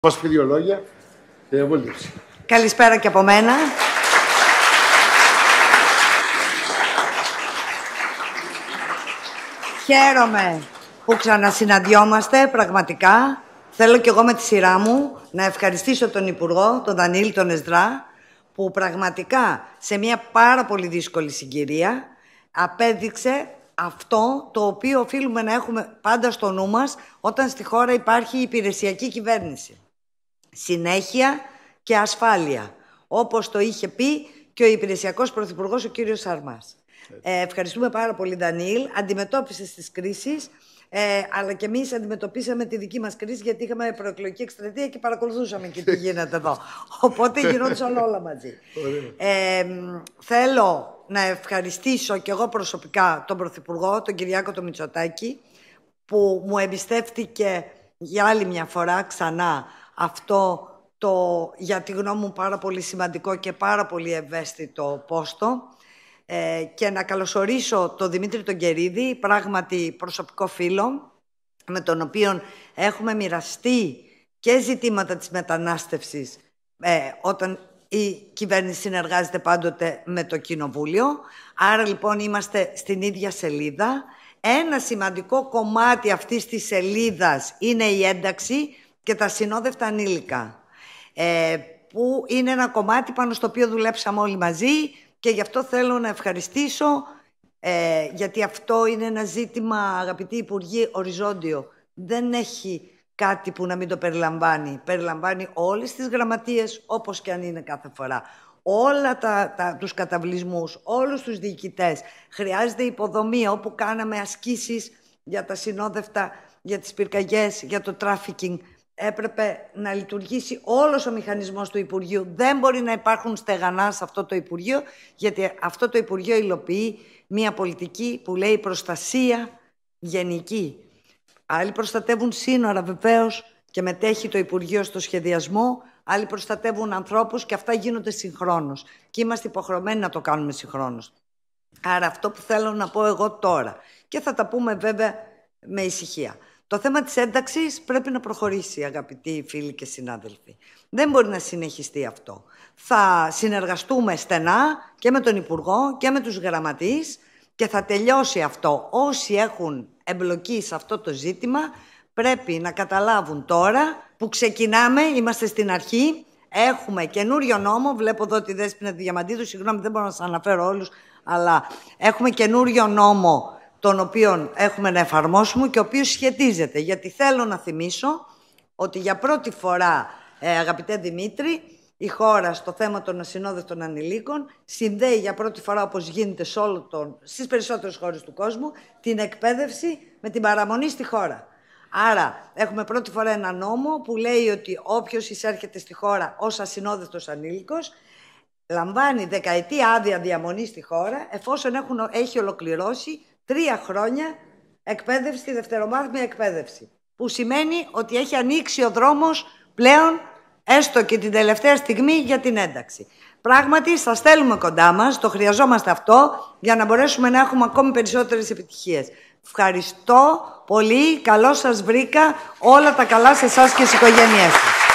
Πώς πει δύο λόγια Καλησπέρα και από μένα. Χαίρομαι που ξανασυναντιόμαστε πραγματικά. Θέλω κι εγώ με τη σειρά μου να ευχαριστήσω τον Υπουργό, τον Δανίλη τον Εσδρά, που πραγματικά σε μια πάρα πολύ δύσκολη συγκυρία απέδειξε αυτό το οποίο οφείλουμε να έχουμε πάντα στο νου μας όταν στη χώρα υπάρχει υπηρεσιακή κυβέρνηση συνέχεια και ασφάλεια, όπως το είχε πει και ο υπηρεσιακός Πρωθυπουργός ο κύριος Σαρμάς. Ε, ευχαριστούμε πάρα πολύ, Δανίλ. Αντιμετώπισες τις κρίσεις, ε, αλλά και εμείς αντιμετωπίσαμε τη δική μας κρίση γιατί είχαμε προεκλογική εκστρατεία και παρακολουθούσαμε και τι γίνεται εδώ. Οπότε γινόντουσαν όλα μαζί. ε, θέλω να ευχαριστήσω και εγώ προσωπικά τον Πρωθυπουργό, τον Κυριάκο τον Μητσοτάκη, που μου εμπιστεύτηκε για άλλη μια φορά ξανά αυτό το, για τη γνώμη μου, πάρα πολύ σημαντικό και πάρα πολύ ευαίσθητο πόστο. Ε, και να καλωσορίσω τον Δημήτρη τον Κερίδη, πράγματι προσωπικό φίλο, με τον οποίο έχουμε μοιραστεί και ζητήματα της μετανάστευσης ε, όταν η κυβέρνηση συνεργάζεται πάντοτε με το Κοινοβούλιο. Άρα λοιπόν είμαστε στην ίδια σελίδα. Ένα σημαντικό κομμάτι αυτής της σελίδας είναι η ένταξη και τα συνόδευτα ανήλικα, ε, που είναι ένα κομμάτι πάνω στο οποίο δουλέψαμε όλοι μαζί και γι' αυτό θέλω να ευχαριστήσω, ε, γιατί αυτό είναι ένα ζήτημα, αγαπητοί Υπουργοί, οριζόντιο. Δεν έχει κάτι που να μην το περιλαμβάνει. Περιλαμβάνει όλες τις γραμματείες, όπως και αν είναι κάθε φορά. Όλα τα, τους καταβλισμούς, όλους τους διοικητές. Χρειάζεται υποδομή όπου κάναμε ασκήσεις για τα συνόδευτα, για τις πυρκαγιές, για το τράφικινγκ έπρεπε να λειτουργήσει όλος ο μηχανισμός του Υπουργείου. Δεν μπορεί να υπάρχουν στεγανά σε αυτό το Υπουργείο, γιατί αυτό το Υπουργείο υλοποιεί μια πολιτική που λέει προστασία γενική. Άλλοι προστατεύουν σύνορα βεβαίως και μετέχει το Υπουργείο στο σχεδιασμό, άλλοι προστατεύουν ανθρώπους και αυτά γίνονται συγχρόνως. Και είμαστε υποχρεωμένοι να το κάνουμε συγχρόνως. Άρα αυτό που θέλω να πω εγώ τώρα. Και θα τα πούμε βέβαια με ησυχία. Το θέμα της ένταξης πρέπει να προχωρήσει, αγαπητοί φίλοι και συνάδελφοι. Δεν μπορεί να συνεχιστεί αυτό. Θα συνεργαστούμε στενά και με τον Υπουργό και με τους γραμματείς και θα τελειώσει αυτό. Όσοι έχουν εμπλοκή σε αυτό το ζήτημα πρέπει να καταλάβουν τώρα που ξεκινάμε, είμαστε στην αρχή, έχουμε καινούριο νόμο, βλέπω εδώ τη Δέσποινα Διαμαντίδου, συγγνώμη δεν μπορώ να σας αναφέρω όλους, αλλά έχουμε καινούριο νόμο τον οποίο έχουμε να εφαρμόσουμε και ο οποίος σχετίζεται. Γιατί θέλω να θυμίσω ότι για πρώτη φορά, ε, αγαπητέ Δημήτρη, η χώρα στο θέμα των ασυνόδευτων ανηλίκων συνδέει για πρώτη φορά, όπως γίνεται σε όλο τον, στις περισσότερες χώρες του κόσμου, την εκπαίδευση με την παραμονή στη χώρα. Άρα, έχουμε πρώτη φορά ένα νόμο που λέει ότι όποιος εισέρχεται στη χώρα ως ασυνόδευτος ανήλικος, λαμβάνει δεκαετή άδεια διαμονή στη χώρα, εφόσον έχουν, έχει ολοκληρώσει τρία χρόνια εκπαίδευση, τη δευτερομάθμια εκπαίδευση. Που σημαίνει ότι έχει ανοίξει ο δρόμος πλέον, έστω και την τελευταία στιγμή, για την ένταξη. Πράγματι, σας θέλουμε κοντά μας, το χρειαζόμαστε αυτό, για να μπορέσουμε να έχουμε ακόμη περισσότερες επιτυχίες. Ευχαριστώ πολύ. Καλώς σας βρήκα. Όλα τα καλά σε εσάς και στις οικογένειές σας.